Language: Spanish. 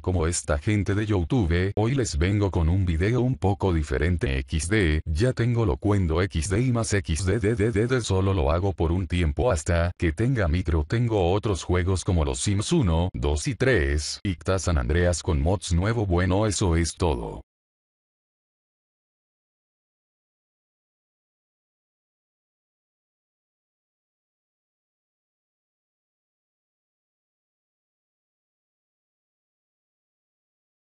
como esta gente de Youtube, hoy les vengo con un video un poco diferente XD, ya tengo lo cuento, XD y más XDDDD solo lo hago por un tiempo hasta que tenga micro tengo otros juegos como los Sims 1, 2 y 3, Icta San Andreas con mods nuevo bueno eso es todo.